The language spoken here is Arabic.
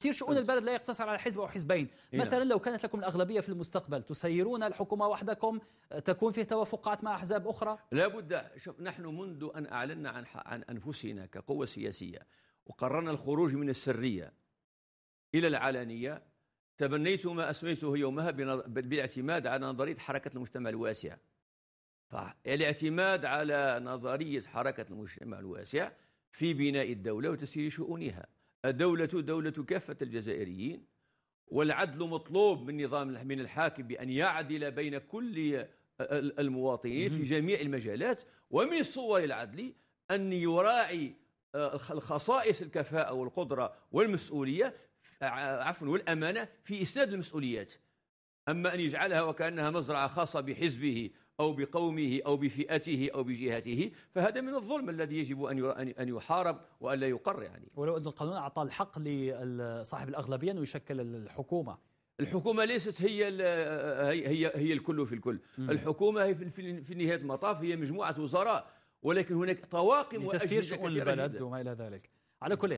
كثير شؤون البلد لا يقتصر على حزب أو حزبين إيه؟ مثلا لو كانت لكم الأغلبية في المستقبل تسيرون الحكومة وحدكم تكون فيه توافقات مع أحزاب أخرى لا بد شوف نحن منذ أن أعلنا عن, عن أنفسنا كقوة سياسية وقررنا الخروج من السرية إلى العلانية تبنيت ما أسميته يومها بالاعتماد على نظرية حركة المجتمع الواسع فالاعتماد على نظرية حركة المجتمع الواسع في بناء الدولة وتسيير شؤونها الدولة دولة كافة الجزائريين والعدل مطلوب من نظام من الحاكم بأن يعدل بين كل آه، المواطنين في جميع المجالات ومن صور العدل أن يراعي آه، الخصائص الكفاءة والقدرة والمسؤولية آه، عفوا والأمانة في إسناد المسؤوليات أما أن يجعلها وكأنها مزرعة خاصة بحزبه أو بقومه أو بفئته أو بجهته فهذا من الظلم الذي يجب أن أن يحارب وألا يقر يعني ولو أن القانون أعطى الحق لصاحب الأغلبية أنه يشكل الحكومة الحكومة ليست هي هي هي الكل في الكل، م. الحكومة هي في, في نهاية المطاف هي مجموعة وزراء ولكن هناك طواقم لتسيير شؤون البلد وما إلى ذلك. على كل